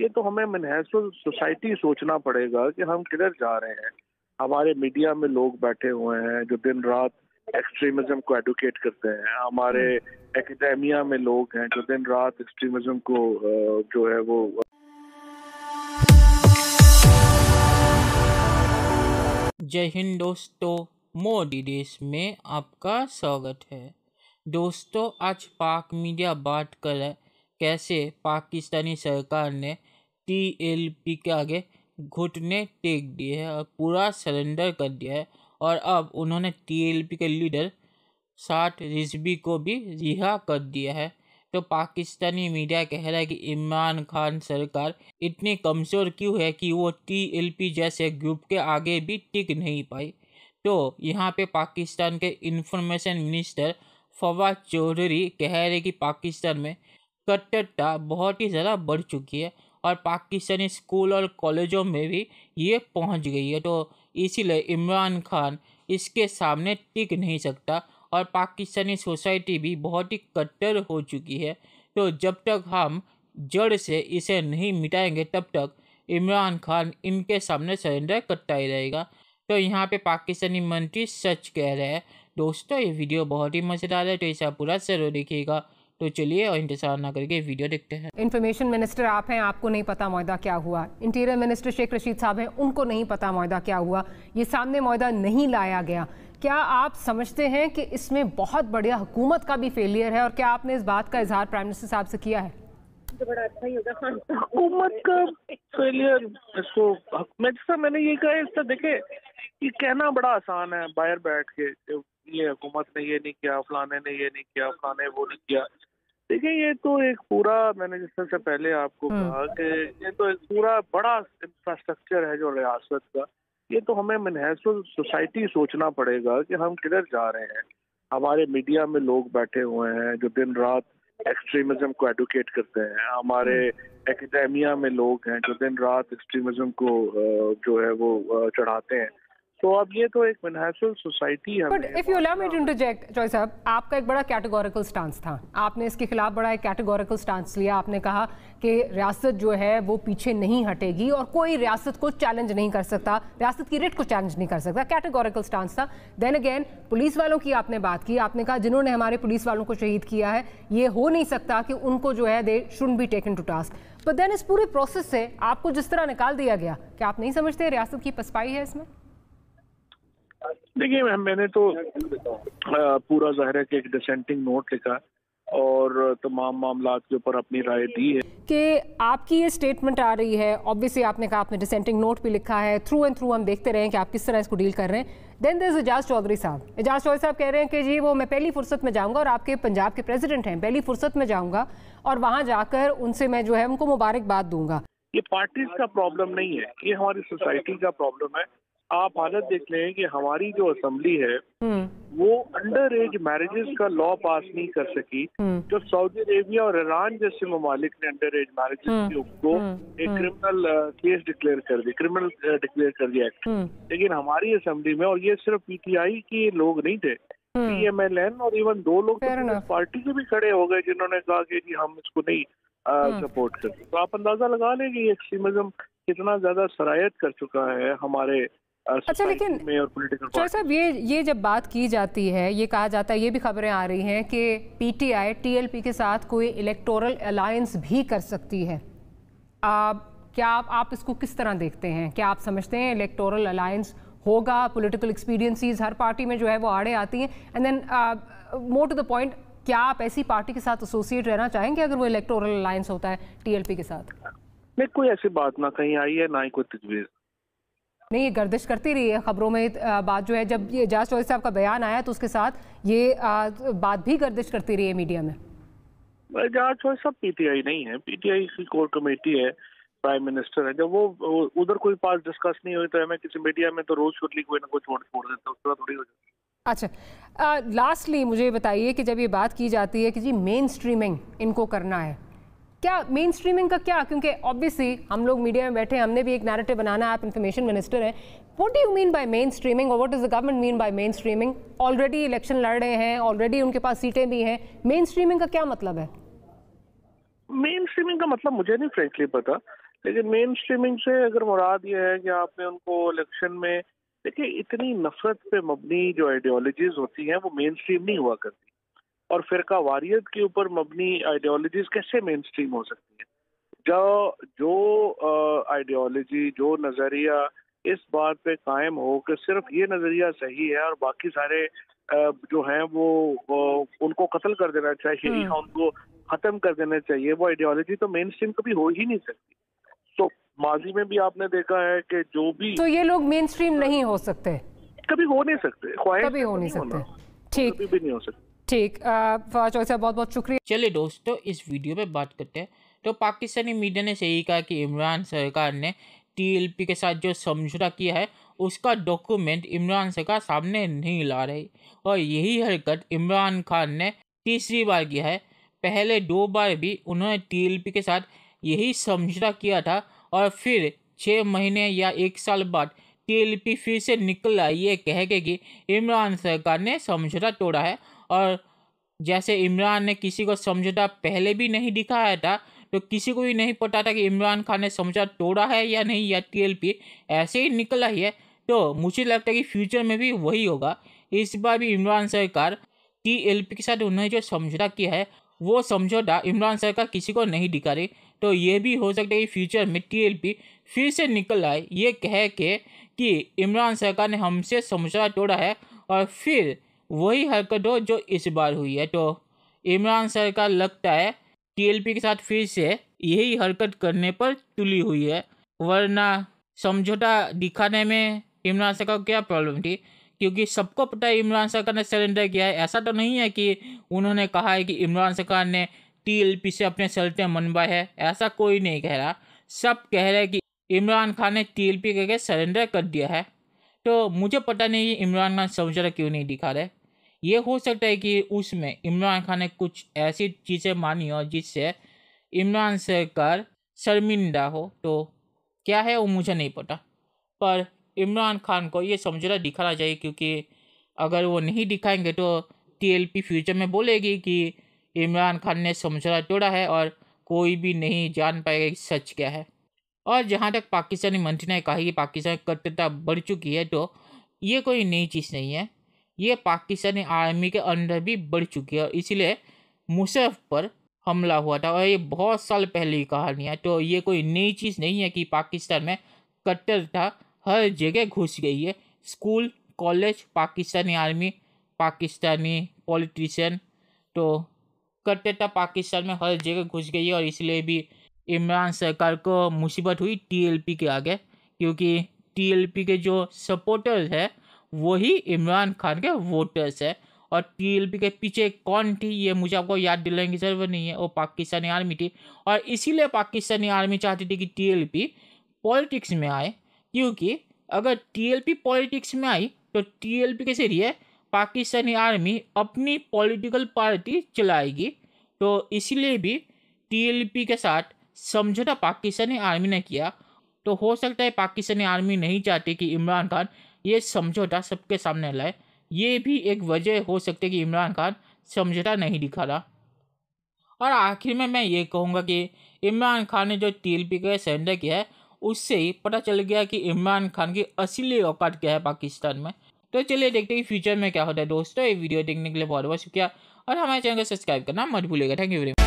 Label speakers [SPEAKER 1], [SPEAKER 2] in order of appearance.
[SPEAKER 1] ये तो हमें मिनहसो सोसाइटी सोचना पड़ेगा कि हम किधर जा रहे हैं हमारे मीडिया में लोग बैठे हुए हैं जो दिन रात एक्सट्रीमिज्म को एडुकेट करते हैं हमारे एकेडेमिया हम्म। में लोग हैं जो दिन रात एक्सट्रीमिज्म को जो है वो
[SPEAKER 2] जय हिंद दोस्तों मोदी देश में आपका स्वागत है दोस्तों आज पाक मीडिया बात कर कैसे पाकिस्तानी सरकार ने टी के आगे घुटने टेक दिए हैं और पूरा सरेंडर कर दिया है और अब उन्होंने टी के लीडर साठ रिजवी को भी रिहा कर दिया है तो पाकिस्तानी मीडिया कह रहा है कि इमरान खान सरकार इतनी कमज़ोर क्यों है कि वो टी जैसे ग्रुप के आगे भी टिक नहीं पाई तो यहाँ पे पाकिस्तान के इंफॉर्मेशन मिनिस्टर फवाद चौधरी कह रहे कि पाकिस्तान में कट्टरता बहुत ही ज़्यादा बढ़ चुकी है और पाकिस्तानी स्कूल और कॉलेजों में भी ये पहुंच गई है तो इसीलिए इमरान खान इसके सामने टिक नहीं सकता और पाकिस्तानी सोसाइटी भी बहुत ही कट्टर हो चुकी है तो जब तक हम जड़ से इसे नहीं मिटाएंगे तब तक इमरान खान इनके सामने सरेंडर करता ही रहेगा तो यहाँ पे पाकिस्तानी मंत्री सच कह रहे हैं दोस्तों ये वीडियो बहुत ही मज़ेदार है तो इसे पूरा ज़रूर देखिएगा तो चलिए और इंतजार ना करके वीडियो देखते हैं
[SPEAKER 3] इन्फॉर्मेशन मिनिस्टर आप हैं आपको नहीं पता मौदा क्या हुआ इंटीरियर मिनिस्टर शेख रशीद साहब हैं उनको नहीं पता मौदा क्या हुआ ये सामने मौदा नहीं लाया गया क्या आप समझते हैं कि इसमें बहुत बढ़िया हुकूमत का भी फेलियर है और क्या आपने इस बात का इजहार प्राइम मिनिस्टर साहब से किया है
[SPEAKER 2] बड़ा
[SPEAKER 1] अच्छा मैंने ये कहा इससे देखे ये कहना बड़ा आसान है बाहर बैठ के ये हुकूमत ने ये नहीं किया फलाने ने ये नहीं किया फलाने वो नहीं किया देखिए ये तो एक पूरा मैंने जिस सबसे पहले आपको हम्म। कहा कि ये तो एक पूरा बड़ा इंफ्रास्ट्रक्चर है जो रियासत का ये तो हमें मनहस सोसाइटी सोचना पड़ेगा कि हम किधर जा रहे हैं हमारे मीडिया में लोग बैठे हुए हैं जो दिन रात एक्सट्रीमिज्म को एडुकेट करते हैं हमारे एकेडेमिया हम्म। में लोग हैं जो दिन रात एक्सट्रीमिज्म को जो है वो चढ़ाते हैं तो अब ये तो एक मिनहसल सोसाइटी है but
[SPEAKER 3] if you allow me to interject Joy साहब आपका एक बड़ा कैटेगोरिकल स्टांस था आपने इसके खिलाफ बड़ा एक कैटेगोरिकल स्टांस लिया आपने कहा कि रियासत जो है वो पीछे नहीं हटेगी और कोई रियासत को चैलेंज नहीं कर सकता रियासत की रिट को चैलेंज नहीं कर सकता कैटेगोरिकल स्टांस था देन अगेन पुलिस वालों की आपने बात की आपने कहा जिन्होंने हमारे पुलिस वालों को शहीद किया है ये हो नहीं सकता कि उनको जो है they should be taken to task but then इस पूरे प्रोसेस से आपको जिस तरह निकाल दिया गया क्या आप नहीं समझते रियासत की पसपाई है इसमें
[SPEAKER 1] देखिए मैंने तो पूरा जाहिर है कि एक डिसेंटिंग नोट लिखा और तमाम मामला के ऊपर अपनी राय दी है
[SPEAKER 3] कि आपकी ये स्टेटमेंट आ रही है ऑब्वियसली आपने कहा आपने डिसेंटिंग नोट भी लिखा है थ्रू एंड थ्रू हम देखते रहे कि आप किस तरह इसको डील कर रहे हैं देन दिस एजाज चौधरी साहब एजाज चौधरी साहब कह रहे हैं कि जी वो मैं पहली फुर्सत में जाऊंगा और आपके पंजाब के प्रेसिडेंट हैं पहली फुर्सत में जाऊंगा और वहाँ जाकर उनसे मैं जो है उनको मुबारकबाद दूंगा
[SPEAKER 1] ये पार्टीज का प्रॉब्लम नहीं है ये हमारी सोसाइटी का प्रॉब्लम है आप हालत देख रहे हैं कि हमारी जो असेंबली है हम्म। वो अंडर एज मैरिजेस का लॉ पास नहीं कर सकी हम्म। जो सऊदी अरेबिया और ईरान जैसे ममालिक ने अंडर एज मैरिजेस हम्म। को एक क्रिमिनल केस डिक्लेयर कर दिया क्रिमिनल डिक्लेयर कर दिया एक्ट लेकिन हमारी असेंबली में और ये सिर्फ पीटीआई के लोग नहीं थे पीएमएलएन और इवन दो लोग तो पार्टी के भी खड़े हो गए जिन्होंने कहा कि जी हम इसको नहीं सपोर्ट uh, करते तो आप अंदाजा लगा लें कि एक्सट्रीमिज्म कितना ज्यादा सरायत कर चुका है हमारे अच्छा लेकिन चौधरी
[SPEAKER 3] साहब ये ये जब बात की जाती है ये कहा जाता है ये भी खबरें आ रही हैं कि पीटीआई टीएलपी के साथ कोई इलेक्टोरल अलायंस भी कर सकती है आप क्या आप आप इसको किस तरह देखते हैं क्या आप समझते हैं इलेक्टोरल अलायंस होगा पॉलिटिकल एक्सपीरियंसिस हर पार्टी में जो है वो आड़े आती हैं and then more to the point क्या आप ऐसी पार्टी के साथ एसोसिएट रहना चाहेंगे अगर वो इलेक्टोरल अलायंस होता है टीएलपी के साथ
[SPEAKER 1] नहीं कोई ऐसी बात ना कहीं आई है ना ही कोई तजवीज़
[SPEAKER 3] नहीं ये गर्दिश करती रही है खबरों में बात जो है जब ये एजाज चौधरी साहब का बयान आया तो उसके साथ ये बात भी गर्दिश करती रही है मीडिया में
[SPEAKER 1] एजाज चौधरी साहब पीटीआई नहीं है पीटीआई की कोर कमेटी है प्राइम मिनिस्टर है जब वो उधर कोई पास डिस्कस नहीं हुई तो हमें किसी मीडिया में तो रोज छोटली कोई ना कोई छोड़ छोड़ देता उस तरह थोड़ी हो जाती
[SPEAKER 3] अच्छा लास्टली मुझे बताइए कि जब ये बात की जाती है कि जी मेन स्ट्रीमिंग इनको करना है क्या मेन स्ट्रीमिंग का क्या क्योंकि ऑब्वियसली हम लोग मीडिया में बैठे हमने भी एक नैरेटिव बनाना है आप इन्फॉर्मेशन मिनिस्टर हैं what do you mean by main streaming और what is the government mean by main streaming already election लड़ रहे हैं ऑलरेडी उनके पास सीटें भी हैं मेन स्ट्रीमिंग का क्या मतलब है
[SPEAKER 1] मेन स्ट्रीमिंग का मतलब मुझे नहीं फ्रेंकली पता लेकिन मेन स्ट्रीमिंग से अगर मुराद ये है कि आपने उनको इलेक्शन में देखिए इतनी नफरत पे मबनी जो आइडियोलॉजीज होती हैं वो मेन स्ट्रीम नहीं हुआ करती और फिरका वारियत के ऊपर मबनी आइडियोलॉजीज कैसे मेन स्ट्रीम हो सकती है जो जो आइडियोलॉजी जो नज़रिया इस बात पे कायम हो कि सिर्फ ये नज़रिया सही है और बाकी सारे जो हैं वो, वो उनको कत्ल कर देना चाहिए हम्म। या उनको ख़त्म कर देना चाहिए वो आइडियोलॉजी तो मेन स्ट्रीम कभी हो ही नहीं सकती तो माजी में भी आपने देखा है कि जो भी
[SPEAKER 3] तो ये लोग मेन स्ट्रीम नहीं हो सकते कभी हो नहीं सकते ख्वाहिश कभी हो तो नहीं सकते ठीक कभी भी नहीं हो सकते
[SPEAKER 2] ठीक फवाद तो बहुत बहुत शुक्रिया चलिए दोस्तों इस वीडियो में बात करते हैं तो पाकिस्तानी मीडिया ने सही कहा कि इमरान सरकार ने टीएलपी के साथ जो समझौता किया है उसका डॉक्यूमेंट इमरान सरकार सामने नहीं ला रही और यही हरकत इमरान खान ने तीसरी बार किया है पहले दो बार भी उन्होंने टीएलपी के साथ यही समझौता किया था और फिर छः महीने या एक साल बाद टीएलपी फिर से निकल आई ये कह के कि इमरान सरकार ने समझौता तोड़ा है और जैसे इमरान ने किसी को समझौता पहले भी नहीं दिखाया था तो किसी को भी नहीं पता था कि इमरान खान ने समझौता तोड़ा है या नहीं या टीएलपी ऐसे ही निकला ही है तो मुझे लगता है कि फ्यूचर में भी वही होगा इस बार भी इमरान सरकार टीएलपी के साथ उन्होंने जो समझौता किया है वो समझौता इमरान सरकार किसी को नहीं दिखा रही तो ये भी हो सकता है कि फ्यूचर में टी फिर से निकल आए ये कह के कि इमरान सरकार ने हमसे समझौता तोड़ा है और फिर वही हरकत हो जो इस बार हुई है तो इमरान सरकार लगता है टीएलपी के साथ फिर से यही हरकत करने पर तुली हुई है वरना समझौता दिखाने में इमरान सरकार को क्या प्रॉब्लम थी क्योंकि सबको पता है इमरान सरकार ने सरेंडर किया है ऐसा तो नहीं है कि उन्होंने कहा है कि इमरान सरकार ने टीएलपी से अपने शर्तें मनवाए है ऐसा कोई नहीं कह रहा सब कह रहे हैं कि इमरान खान ने टीएलपी करके सरेंडर कर दिया है तो मुझे पता नहीं इमरान खान समझौता क्यों नहीं दिखा रहे ये हो सकता है कि उसमें इमरान खान ने कुछ ऐसी चीज़ें मानी हो जिससे इमरान सरकार शर्मिंदा हो तो क्या है वो मुझे नहीं पता पर इमरान खान को ये समझना दिखाना चाहिए क्योंकि अगर वो नहीं दिखाएंगे तो टीएलपी फ्यूचर में बोलेगी कि इमरान खान ने समझौता तोड़ा है और कोई भी नहीं जान पाएगा कि सच क्या है और जहाँ तक पाकिस्तानी मंत्री ने कहा कि पाकिस्तान कट्टरता बढ़ चुकी है तो ये कोई नई चीज़ नहीं है ये पाकिस्तानी आर्मी के अंदर भी बढ़ चुकी है और इसलिए मुशर्फ पर हमला हुआ था और ये बहुत साल पहले की कहानी है तो ये कोई नई चीज़ नहीं है कि पाकिस्तान में कट्टरता हर जगह घुस गई है school college Pakistani army Pakistani politician तो कट्टरता पाकिस्तान में हर जगह घुस गई है और इसलिए भी इमरान सरकार को मुसीबत हुई टीएलपी के आगे क्योंकि टीएलपी के जो सपोर्टर्स है वही इमरान खान के वोटर्स है और टीएलपी के पीछे कौन थी ये मुझे आपको याद दिलाने की जरूरत नहीं है वो पाकिस्तानी आर्मी थी और इसीलिए पाकिस्तानी आर्मी चाहती थी कि टीएलपी पॉलिटिक्स में आए क्योंकि अगर टीएलपी पॉलिटिक्स में आई तो टीएलपी के जरिए पाकिस्तानी आर्मी अपनी पॉलिटिकल पार्टी चलाएगी तो इसीलिए भी टी के साथ समझौता पाकिस्तानी आर्मी ने किया तो हो सकता है पाकिस्तानी आर्मी नहीं चाहती कि इमरान खान ये समझौता सबके सामने लाए ये भी एक वजह हो सकती है कि इमरान खान समझौता नहीं दिखा रहा और आखिर में मैं ये कहूँगा कि इमरान खान ने जो तेल पी का सरेंडर किया है उससे ही पता चल गया कि इमरान खान की असली औकात क्या है पाकिस्तान में तो चलिए देखते हैं फ्यूचर में क्या होता है दोस्तों ये वीडियो देखने के लिए बहुत बहुत शुक्रिया और हमारे चैनल को सब्सक्राइब करना मत भूलिएगा थैंक यू वेरी मच